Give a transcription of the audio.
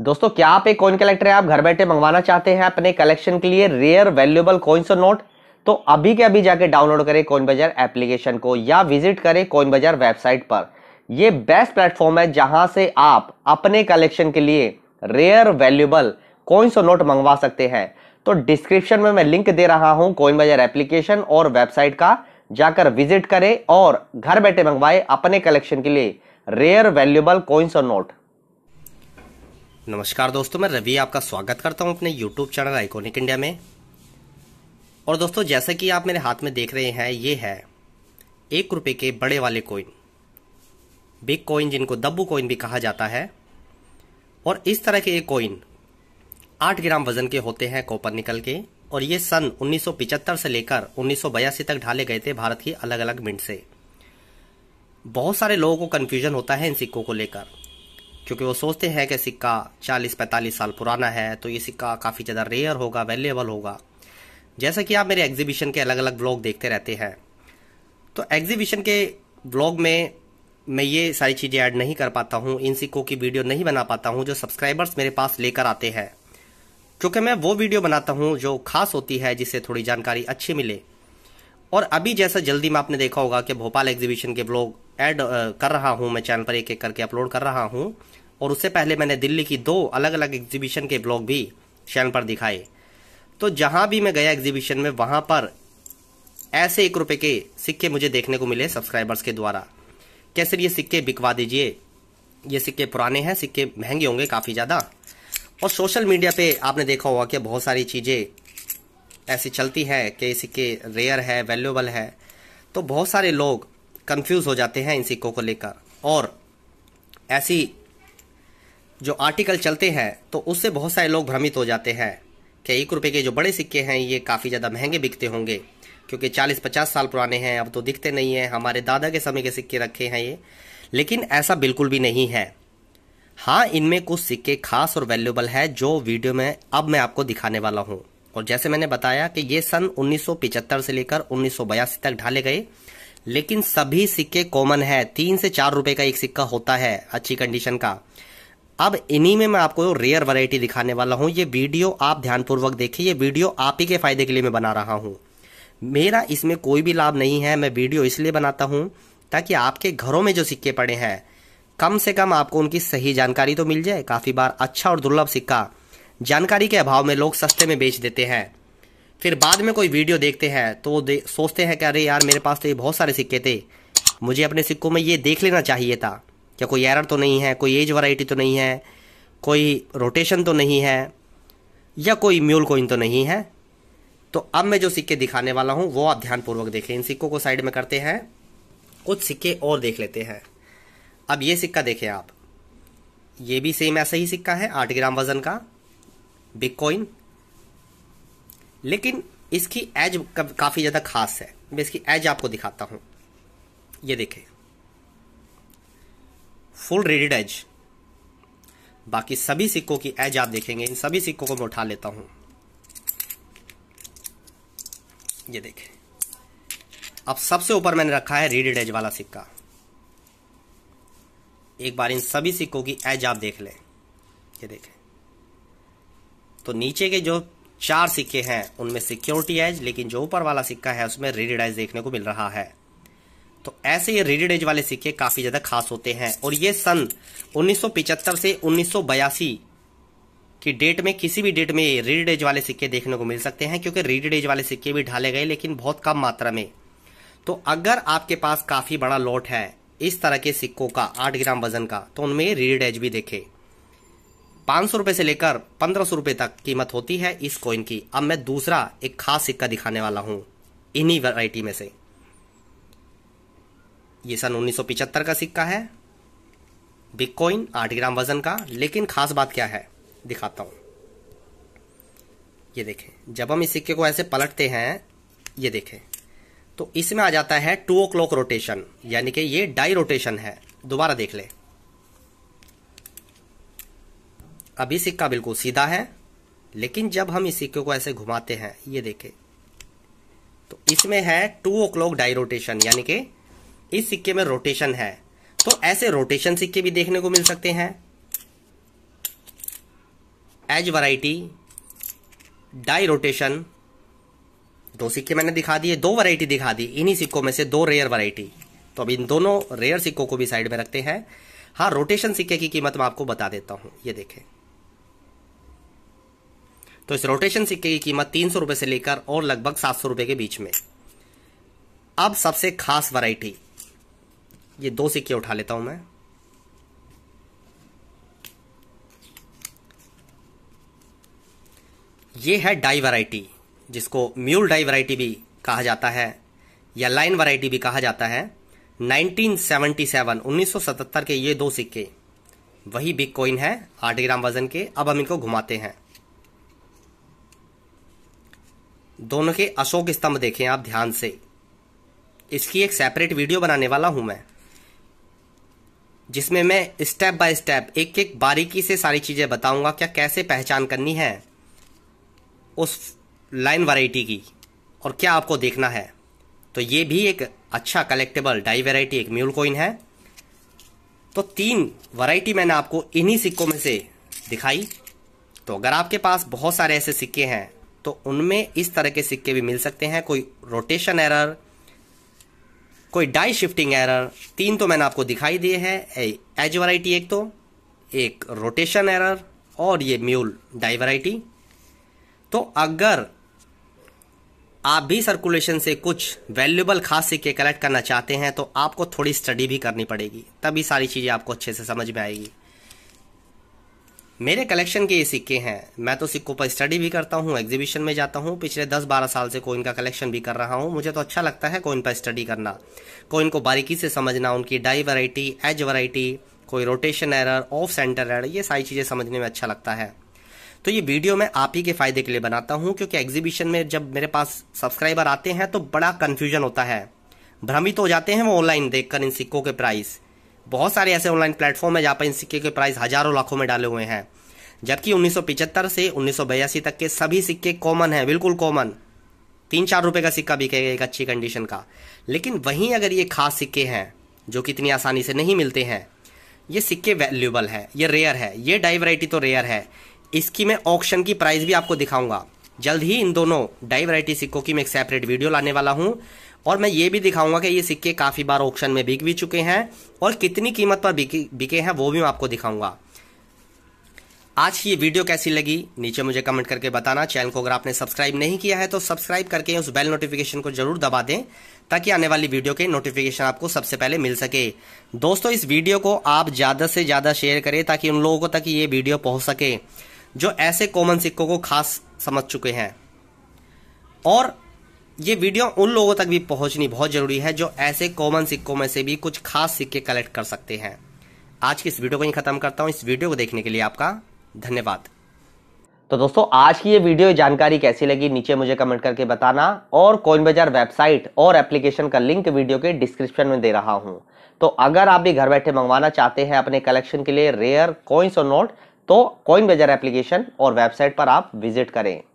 दोस्तों क्या आप एक कॉइन कलेक्टर है आप घर बैठे मंगवाना चाहते हैं अपने कलेक्शन के लिए रेयर वैल्यूएबल कॉइन्स और नोट तो अभी के अभी जाके डाउनलोड करें कॉइन बाजार एप्लीकेशन को या विजिट करें कॉइन बाजार वेबसाइट पर यह बेस्ट प्लेटफॉर्म है जहां से आप अपने कलेक्शन के लिए रेयर वैल्यूएबल कॉइन्स और नोट मंगवा सकते हैं तो डिस्क्रिप्शन में मैं लिंक दे रहा हूँ कॉइन बाजार एप्लीकेशन और वेबसाइट का जाकर विजिट करें और घर बैठे मंगवाए अपने कलेक्शन के लिए रेयर वैल्यूएबल कॉइन्स और नोट नमस्कार दोस्तों मैं रवि आपका स्वागत करता हूं अपने यूट्यूब चैनल आइकोनिक इंडिया में और दोस्तों जैसा कि आप मेरे हाथ में देख रहे हैं ये है एक रुपये के बड़े वाले कोइन बिग कोइन जिनको दब्बू कोइन भी कहा जाता है और इस तरह के ये कोइन आठ ग्राम वजन के होते हैं कॉपर निकल के और ये सन उन्नीस से लेकर उन्नीस तक ढाले गए थे भारत की अलग अलग मिनट से बहुत सारे लोगों को कन्फ्यूजन होता है इन सिक्कों को लेकर क्योंकि वो सोचते हैं कि सिक्का 40-45 साल पुराना है तो ये सिक्का काफ़ी ज़्यादा रेयर होगा वैल्यूएबल होगा जैसा कि आप मेरे एग्जीबिशन के अलग अलग ब्लॉग देखते रहते हैं तो एग्जीबिशन के ब्लॉग में मैं ये सारी चीज़ें ऐड नहीं कर पाता हूँ इन सिक्कों की वीडियो नहीं बना पाता हूँ जो सब्सक्राइबर्स मेरे पास लेकर आते हैं क्योंकि मैं वो वीडियो बनाता हूँ जो खास होती है जिससे थोड़ी जानकारी अच्छी मिले और अभी जैसा जल्दी में आपने देखा होगा कि भोपाल एग्जीबिशन के ब्लॉग ऐड uh, कर रहा हूँ मैं चैनल पर एक एक करके अपलोड कर रहा हूँ और उससे पहले मैंने दिल्ली की दो अलग अलग एग्जीबिशन के ब्लॉग भी चैनल पर दिखाए तो जहाँ भी मैं गया एग्जीबिशन में वहाँ पर ऐसे एक रुपये के सिक्के मुझे देखने को मिले सब्सक्राइबर्स के द्वारा कैसे ये सिक्के बिकवा दीजिए ये सिक्के पुराने हैं सिक्के महंगे होंगे काफ़ी ज़्यादा और सोशल मीडिया पे आपने देखा होगा कि बहुत सारी चीज़ें ऐसी चलती हैं कि सिक्के रेयर है वैल्यूबल है तो बहुत सारे लोग कंफ्यूज हो जाते हैं इन सिक्कों को लेकर और ऐसी जो आर्टिकल चलते हैं तो उससे बहुत सारे लोग भ्रमित हो जाते हैं कि एक रुपये के जो बड़े सिक्के हैं ये काफ़ी ज़्यादा महंगे बिकते होंगे क्योंकि 40-50 साल पुराने हैं अब तो दिखते नहीं हैं हमारे दादा के समय के सिक्के रखे हैं ये लेकिन ऐसा बिल्कुल भी नहीं है हाँ इनमें कुछ सिक्के खास और वैल्यूबल है जो वीडियो में अब मैं आपको दिखाने वाला हूँ और जैसे मैंने बताया कि ये सन 1975 से लेकर 1982 तक ढाले गए लेकिन सभी सिक्के कॉमन है तीन से चार रुपए का एक सिक्का होता है अच्छी कंडीशन का अब इन्हीं में मैं आपको रेयर वैरायटी दिखाने वाला हूँ ये वीडियो आप ध्यानपूर्वक देखिए ये वीडियो आप ही के फायदे के लिए मैं बना रहा हूँ मेरा इसमें कोई भी लाभ नहीं है मैं वीडियो इसलिए बनाता हूँ ताकि आपके घरों में जो सिक्के पड़े हैं कम से कम आपको उनकी सही जानकारी तो मिल जाए काफ़ी बार अच्छा और दुर्लभ सिक्का जानकारी के अभाव में लोग सस्ते में बेच देते हैं फिर बाद में कोई वीडियो देखते हैं तो वो दे, सोचते हैं कि अरे यार मेरे पास तो ये बहुत सारे सिक्के थे मुझे अपने सिक्कों में ये देख लेना चाहिए था क्या कोई एरर तो नहीं है कोई एज वैरायटी तो नहीं है कोई रोटेशन तो नहीं है या कोई म्यूल कोइन तो नहीं है तो अब मैं जो सिक्के दिखाने वाला हूँ वो आप ध्यानपूर्वक देखें इन सिक्कों को साइड में करते हैं कुछ सिक्के और देख लेते हैं अब ये सिक्का देखें आप ये भी सेम ऐसा ही सिक्का है आठ ग्राम वजन का बिग कॉइन लेकिन इसकी एज काफ़ी ज़्यादा खास है मैं इसकी एज आपको दिखाता हूं ये देखें फुल रेडिड एज बाकी सभी सिक्कों की एज आप देखेंगे इन सभी सिक्कों को मैं उठा लेता हूं ये देखें अब सबसे ऊपर मैंने रखा है रेडेड एज वाला सिक्का एक बार इन सभी सिक्कों की एज आप देख लें ये देखें तो नीचे के जो चार सिक्के हैं उनमें सिक्योरिटी एज लेकिन जो ऊपर वाला सिक्का है उसमें रेडिड एज देखने को मिल रहा है तो ऐसे ये रेडिड एज वाले सिक्के काफी ज्यादा खास होते हैं और ये सन उन्नीस से उन्नीस की डेट में किसी भी डेट में रेडिड एज वाले सिक्के देखने को मिल सकते हैं क्योंकि रेडिड एज वाले सिक्के भी ढाले गए लेकिन बहुत कम मात्रा में तो अगर आपके पास काफी बड़ा लॉट है इस तरह के सिक्कों का आठ ग्राम वजन का तो उनमें रेडिड एज भी देखें पांच सौ रुपए से लेकर पंद्रह सौ रुपए तक कीमत होती है इस कॉइन की अब मैं दूसरा एक खास सिक्का दिखाने वाला हूं इन्हीं वैरायटी में से ये सन पिचहत्तर का सिक्का है बिग कॉइन आठ ग्राम वजन का लेकिन खास बात क्या है दिखाता हूं ये देखें जब हम इस सिक्के को ऐसे पलटते हैं ये देखें तो इसमें आ जाता है टू ओ क्लॉक रोटेशन यानी कि ये डाई रोटेशन है दोबारा देख ले अभी सिक्का बिल्कुल सीधा है लेकिन जब हम इस सिक्के को ऐसे घुमाते हैं ये देखे तो इसमें है two o'clock die rotation यानी कि इस सिक्के में रोटेशन है तो ऐसे रोटेशन सिक्के भी देखने को मिल सकते हैं एज वैरायटी डाई रोटेशन दो सिक्के मैंने दिखा दिए दो वैरायटी दिखा दी इन्हीं सिक्कों में से दो रेयर वैरायटी तो अब इन दोनों रेयर सिक्कों को भी साइड में रखते हैं हाँ रोटेशन सिक्के की कीमत मैं आपको बता देता हूं ये देखें तो इस रोटेशन सिक्के की कीमत तीन सौ रुपए से लेकर और लगभग सात सौ रुपए के बीच में अब सबसे खास वैरायटी ये दो सिक्के उठा लेता हूं मैं ये है डाई वैरायटी जिसको म्यूल डाई वैरायटी भी कहा जाता है या लाइन वैरायटी भी कहा जाता है 1977 1977 के ये दो सिक्के वही बिग कॉइन है आठ ग्राम वजन के अब हम इनको घुमाते हैं दोनों के अशोक स्तंभ देखें आप ध्यान से इसकी एक सेपरेट वीडियो बनाने वाला हूं मैं जिसमें मैं स्टेप बाय स्टेप एक एक बारीकी से सारी चीज़ें बताऊंगा क्या कैसे पहचान करनी है उस लाइन वैरायटी की और क्या आपको देखना है तो ये भी एक अच्छा कलेक्टेबल डाई वैरायटी एक म्यूल कोइन है तो तीन वैरायटी मैंने आपको इन्हीं सिक्कों में से दिखाई तो अगर आपके पास बहुत सारे ऐसे सिक्के हैं तो उनमें इस तरह के सिक्के भी मिल सकते हैं कोई रोटेशन एरर कोई डाई शिफ्टिंग एरर तीन तो मैंने आपको दिखाई दिए हैं एज वैरायटी एक तो एक रोटेशन एरर और ये म्यूल डाई वैरायटी तो अगर आप भी सर्कुलेशन से कुछ वैल्यूबल खास सिक्के कलेक्ट करना चाहते हैं तो आपको थोड़ी स्टडी भी करनी पड़ेगी तभी सारी चीज़ें आपको अच्छे से समझ में आएगी मेरे कलेक्शन के ये सिक्के हैं मैं तो सिक्कों पर स्टडी भी करता हूँ एग्जीबिशन में जाता हूँ पिछले 10-12 साल से कोइन का कलेक्शन भी कर रहा हूँ मुझे तो अच्छा लगता है कोइन पर स्टडी करना कोइन को बारीकी से समझना उनकी डाई वैरायटी एज वैरायटी कोई rotation error off centre error ये सारी चीज़ें समझने में अच्छा लगता है तो ये वीडियो मैं आप ही के फायदे के लिए बनाता हूँ क्योंकि एग्जीबिशन में जब मेरे पास सब्सक्राइबर आते हैं तो बड़ा कन्फ्यूजन होता है भ्रमित हो जाते हैं वो ऑनलाइन देखकर इन सिक्कों के प्राइस बहुत सारे ऐसे ऑनलाइन प्लेटफॉर्म है जहाँ पर इन सिक्के के प्राइस हजारों लाखों में डाले हुए हैं जबकि उन्नीस से उन्नीस तक के सभी सिक्के कॉमन है बिल्कुल कॉमन तीन चार रुपए का सिक्का बिकेगा एक अच्छी कंडीशन का लेकिन वहीं अगर ये खास सिक्के हैं जो कि इतनी आसानी से नहीं मिलते हैं ये सिक्के वैल्यूबल है ये रेयर है ये डाइवराइटी तो रेयर है इसकी मैं ऑक्शन की प्राइस भी आपको दिखाऊंगा जल्द ही इन दोनों डाई वरायटी सिक्कों की मैं एक सेपरेट वीडियो लाने वाला हूँ और मैं ये भी दिखाऊंगा कि ये सिक्के काफ़ी बार ऑक्शन में बिक भी चुके हैं और कितनी कीमत पर बिके हैं वो भी मैं आपको दिखाऊंगा आज की ये वीडियो कैसी लगी नीचे मुझे कमेंट करके बताना चैनल को अगर आपने सब्सक्राइब नहीं किया है तो सब्सक्राइब करके उस बेल नोटिफिकेशन को जरूर दबा दें ताकि आने वाली वीडियो के नोटिफिकेशन आपको सबसे पहले मिल सके दोस्तों इस वीडियो को आप ज़्यादा से ज़्यादा शेयर करें ताकि उन लोगों तक ये वीडियो पहुंच सके जो ऐसे कॉमन सिक्कों को खास समझ चुके हैं और ये वीडियो उन लोगों तक भी पहुंचनी बहुत जरूरी है जो ऐसे कॉमन सिक्कों में से भी कुछ खास सिक्के कलेक्ट कर सकते हैं आज की इस वीडियो को ही खत्म करता हूं इस वीडियो को देखने के लिए आपका धन्यवाद तो दोस्तों आज की ये वीडियो जानकारी कैसी लगी नीचे मुझे कमेंट करके बताना और कोइन बाजार वेबसाइट और एप्लीकेशन का लिंक वीडियो के डिस्क्रिप्शन में दे रहा हूं तो अगर आप भी घर बैठे मंगवाना चाहते हैं अपने कलेक्शन के लिए रेयर कॉइन्स और नोट तो कॉइन बाजार एप्लीकेशन और वेबसाइट पर आप विजिट करें